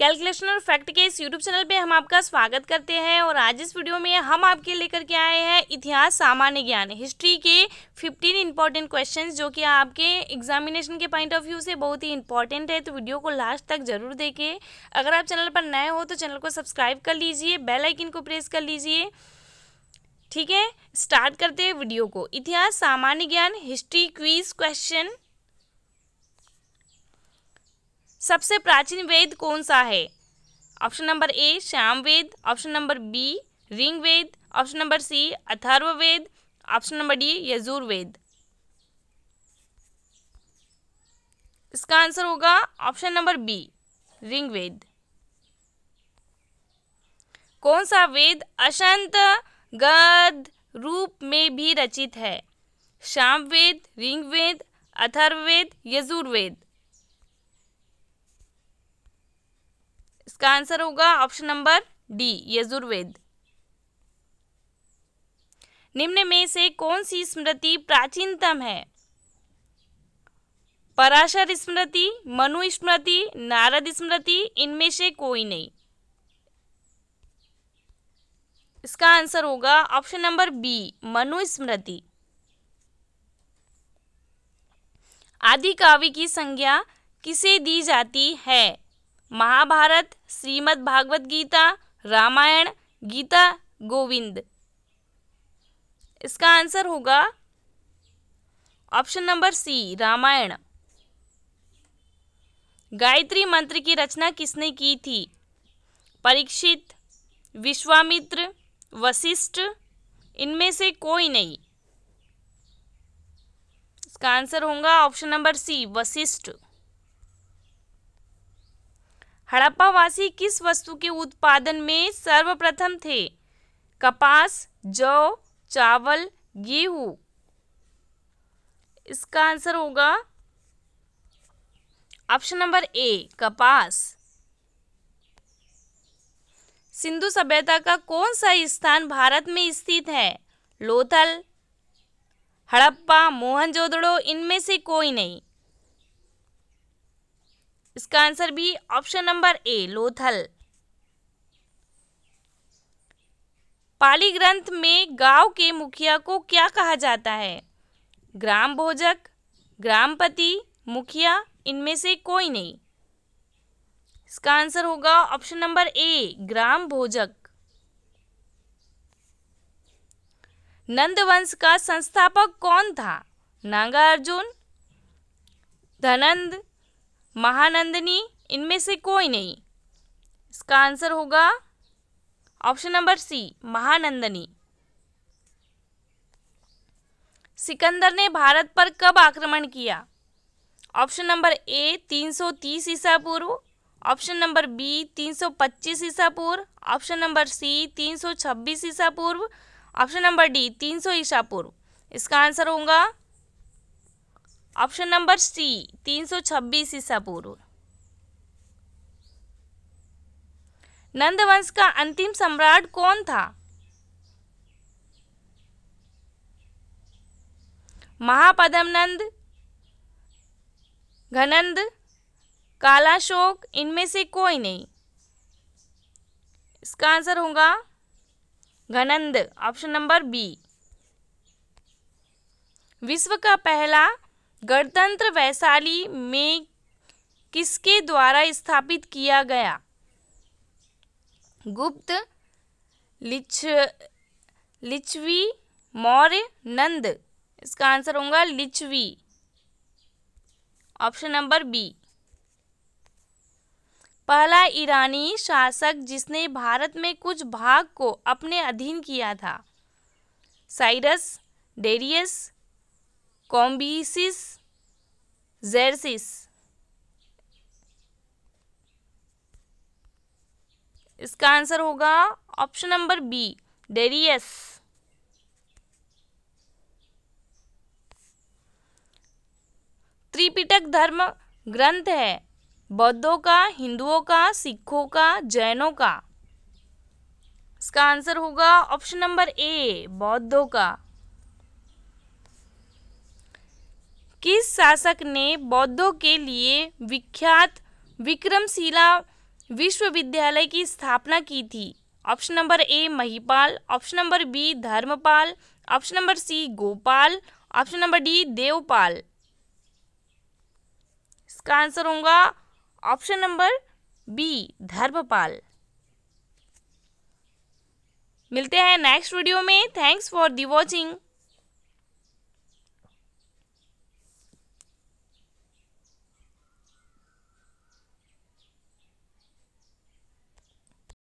calculation और fact के इस यूट्यूब चैनल पे हम आपका स्वागत करते हैं और आज इस वीडियो में हम आपके लेकर के आए हैं इतिहास सामान्य ज्ञान हिस्ट्री के 15 इंपॉर्टेंट क्वेश्चंस जो कि आपके एग्जामिनेशन के पॉइंट ऑफ व्यू से बहुत ही इंपॉर्टेंट है तो वीडियो को लास्ट तक जरूर देखें अगर आप चैनल पर नए हो तो चैनल को सब्सक्राइब कर लीजिए बेलाइकिन को प्रेस कर लीजिए ठीक है स्टार्ट करते हैं वीडियो को इतिहास सामान्य ज्ञान हिस्ट्री क्वीज क्वेश्चन सबसे प्राचीन वेद कौन सा है option number A Sama Veda option number B Rig Veda option number C Atharva Veda option number D Yajurveda इसका आंसर होगा option number B Rig Veda कौन सा वेद अशांत गद रूप में भी रचित है श्याम वेद रिंग वेद अथर्व वेद इसका आंसर होगा ऑप्शन नंबर डी यजुर्वेद निम्न में से कौन सी स्मृति प्राचीनतम है पराशर स्मृति मनु स्मृति नारद स्मृति इनमें से कोई नहीं इसका आंसर होगा option number B Manu Smriti आदि काव्य की संज्ञा किसे दी जाती है महाभारत श्रीमद् भागवत गीता रामायण गीता गोविंद इसका आंसर होगा option number C Ramayana Gayatri mantra की रचना किसने की थी परीक्षित विश्वामित्र वशिष्ठ इनमें से कोई नहीं इसका आंसर होगा option number C Vashishtha Harappa वासी किस वस्तु के उत्पादन में सर्वप्रथम थे कपास जौ चावल गेहूँ इसका आंसर होगा ऑप्शन नंबर ए कपास सिंधु सभ्यता का कौन सा स्थान भारत में स्थित है लोथल हड़प्पा मोहनजोदड़ो इनमें से कोई नहीं इसका आंसर भी option number A Lothal Pali ग्रंथ में गांव के मुखिया को क्या कहा जाता है ग्राम भोजक ग्रामपति मुखिया इनमें से कोई नहीं इसका आंसर होगा ऑप्शन नंबर ए ग्राम भोजक नंदवंश का संस्थापक कौन था नागार्जुन धनंद महानंदनी इनमें से कोई नहीं इसका आंसर होगा option number C Mahanandini Sikandar ने भारत पर कब आक्रमण किया ऑप्शन नंबर ए 330 ईसा पूर्व ऑप्शन नंबर बी 325 ईसा पूर्व ऑप्शन नंबर सी 326 ईसा पूर्व ऑप्शन नंबर डी 300 ईसा पूर्व इसका आंसर होगा ऑप्शन नंबर सी 326 ईसा पूर्व नंदवंश का अंतिम सम्राट कौन था नंद घनंद कालाशोक इनमें से कोई नहीं इसका आंसर होगा घनंद ऑप्शन नंबर बी विश्व का पहला गणतंत्र वैशाली में किसके द्वारा स्थापित किया गया गुप्त लिच लिच्छवी मौर्य नंद इसका आंसर होगा लिच्छवी ऑप्शन नंबर बी पहला ईरानी शासक जिसने भारत में कुछ भाग को अपने अधीन किया था साइरस डेरियस कॉम्बीसिस जेरसिस इसका आंसर होगा option number B Darius Tripitaka धर्म ग्रंथ है बौद्धों का हिंदुओं का सिखों का जैनों का इसका आंसर होगा ऑप्शन नंबर ए बौद्धों का किस शासक ने बौद्धों के लिए विख्यात विक्रमशिला विश्वविद्यालय की स्थापना की थी option number A Mahipal option number B Dharmapal option number C Gopal option number D Devpal इसका आंसर होगा ऑप्शन नंबर बी धर्मपाल मिलते हैं नेक्स्ट वीडियो में थैंक्स फॉर दी वॉचिंग